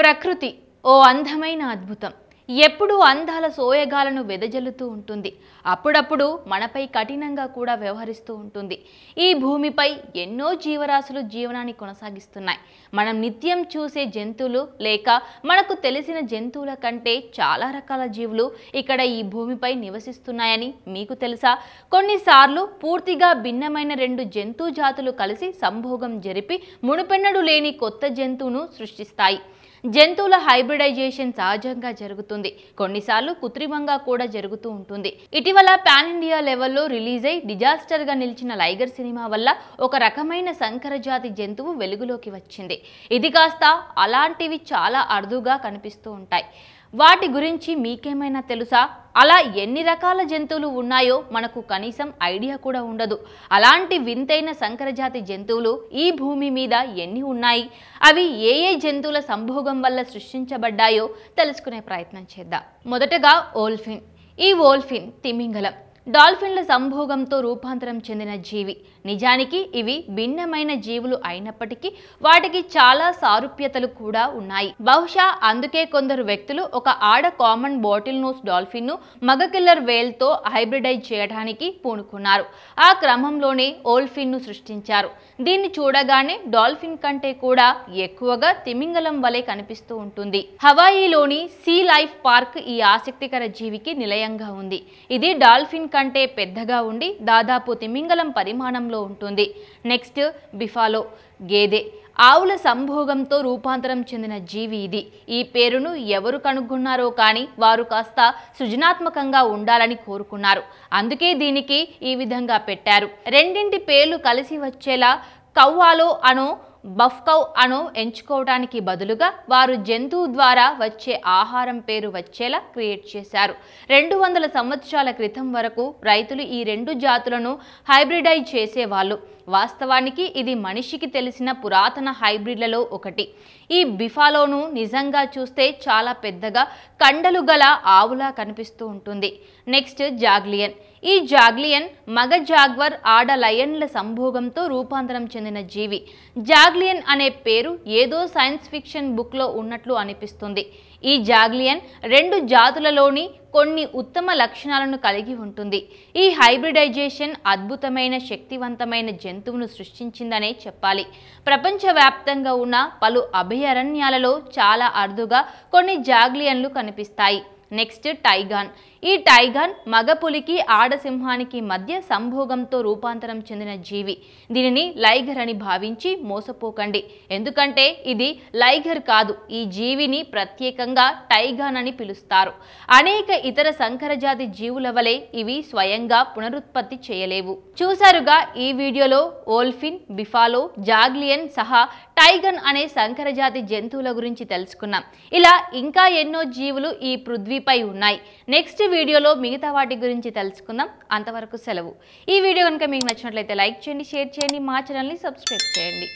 ప్రకృతి ఓ అందమైన అద్భుతం ఎప్పుడూ అందాల సోయగాలను వెదజల్లుతూ ఉంటుంది అప్పుడప్పుడు మనపై కఠినంగా కూడా వ్యవహరిస్తూ ఉంటుంది ఈ భూమిపై ఎన్నో జీవరాశులు జీవనాన్ని కొనసాగిస్తున్నాయి మనం నిత్యం చూసే జంతువులు లేక మనకు తెలిసిన జంతువుల కంటే చాలా రకాల జీవులు ఇక్కడ ఈ భూమిపై నివసిస్తున్నాయని మీకు తెలుసా కొన్నిసార్లు పూర్తిగా భిన్నమైన రెండు జంతు జాతులు కలిసి సంభోగం జరిపి మునుపెన్నడు లేని కొత్త జంతువును సృష్టిస్తాయి జంతువుల హైబ్రిడైజేషన్ సహజంగా జరుగుతుంది కొన్నిసార్లు కృత్రిమంగా కూడా జరుగుతూ ఉంటుంది ఇటీవల పాన్ ఇండియా లెవెల్లో రిలీజ్ అయి డిజాస్టర్గా నిలిచిన లైగర్ సినిమా వల్ల ఒక రకమైన సంకరజాతి జంతువు వెలుగులోకి వచ్చింది ఇది కాస్త అలాంటివి చాలా అరుదుగా కనిపిస్తూ ఉంటాయి వాటి గురించి మీకేమైనా తెలుసా అలా ఎన్ని రకాల జంతువులు ఉన్నాయో మనకు కనీసం ఐడియా కూడా ఉండదు అలాంటి వింతైన సంకరజాతి జంతువులు ఈ భూమి మీద ఎన్ని ఉన్నాయి అవి ఏ ఏ జంతువుల సంభోగం వల్ల సృష్టించబడ్డాయో తెలుసుకునే ప్రయత్నం చేద్దాం మొదటగా ఓల్ఫిన్ ఈ ఓల్ఫిన్ తిమింగలం డాల్ఫిన్ల సంభోగంతో రూపాంతరం చెందిన జీవి నిజానికి ఇవి భిన్నమైన జీవులు అయినప్పటికీ వాటికి చాలా సారూప్యతలు కూడా ఉన్నాయి బహుశా అందుకే కొందరు వ్యక్తులు ఒక ఆడ కామన్ బాటిల్ నోస్ డాల్ఫిన్ను మగ కిల్లర్ వేల్తో హైబ్రిడైజ్ చేయడానికి పూనుకున్నారు ఆ క్రమంలోనే ఓల్ఫిన్ను సృష్టించారు దీన్ని చూడగానే డాల్ఫిన్ కంటే కూడా ఎక్కువగా తిమింగలం వలె కనిపిస్తూ ఉంటుంది హవాయిలోని సీ లైఫ్ పార్క్ ఈ ఆసక్తికర జీవికి నిలయంగా ఉంది ఇది డాల్ఫిన్ కంటే పెద్దగా ఉండి దాదాపు తిమింగలం పరిమాణంలో రూపంలో ఉంటుంది నెక్స్ట్ బిఫాలో గేదె ఆవుల సంభోగంతో రూపాంతరం చెందిన జీవి ఇది ఈ పేరును ఎవరు కనుగొన్నారో కానీ వారు కాస్త సృజనాత్మకంగా ఉండాలని కోరుకున్నారు అందుకే దీనికి ఈ విధంగా పెట్టారు రెండింటి పేర్లు కలిసి వచ్చేలా కవ్వాలో అనో బఫ్కౌ అను ఎంచుకోవడానికి బదులుగా వారు జంతువు ద్వారా వచ్చే ఆహారం పేరు వచ్చేలా క్రియేట్ చేశారు రెండు వందల సంవత్సరాల క్రితం వరకు రైతులు ఈ రెండు జాతులను హైబ్రిడైజ్ చేసేవాళ్ళు వాస్తవానికి ఇది మనిషికి తెలిసిన పురాతన హైబ్రిడ్లలో ఒకటి ఈ బిఫాలోను నిజంగా చూస్తే చాలా పెద్దగా కండలు గల ఆవులా కనిపిస్తూ ఉంటుంది నెక్స్ట్ జాగ్లియన్ ఈ జాగ్లియన్ మగ జాగ్వర్ ఆడ లయన్ల సంభోగంతో రూపాంతరం చెందిన జీవి జాగ్లియన్ అనే పేరు ఏదో సైన్స్ ఫిక్షన్ బుక్లో ఉన్నట్లు అనిపిస్తుంది ఈ జాగ్లియన్ రెండు జాతులలోని కొన్ని ఉత్తమ లక్షణాలను కలిగి ఉంటుంది ఈ హైబ్రిడైజేషన్ అద్భుతమైన శక్తివంతమైన జంతువును సృష్టించిందనే చెప్పాలి ప్రపంచవ్యాప్తంగా ఉన్న పలు అభయారణ్యాలలో చాలా అరుదుగా కొన్ని జాగ్లియన్లు కనిపిస్తాయి నెక్స్ట్ టైగాన్ ఈ టైగన్ మగపులికి ఆడసింహానికి మధ్య సంభోగంతో రూపాంతరం చెందిన జీవి దీనిని లైగర్ అని భావించి మోసపోకండి ఎందుకంటే ఇది లైగర్ కాదు ఈ జీవిని ప్రత్యేకంగా టైగన్ అని పిలుస్తారు అనేక ఇతర సంకరజాతి జీవుల వలె ఇవి స్వయంగా పునరుత్పత్తి చేయలేవు చూసారుగా ఈ వీడియోలో ఓల్ఫిన్ బిఫాలో జాగ్లియన్ సహా టైగన్ అనే సంకరజాతి జంతువుల గురించి తెలుసుకున్నాం ఇలా ఇంకా ఎన్నో జీవులు ఈ పృథ్వీపై ఉన్నాయి నెక్స్ట్ వీడియోలో మిగతా వాటి గురించి తెలుసుకుందాం అంతవరకు సెలవు ఈ వీడియో కనుక మీకు నచ్చినట్లయితే లైక్ చేయండి షేర్ చేయండి మా ఛానల్ని సబ్స్క్రైబ్ చేయండి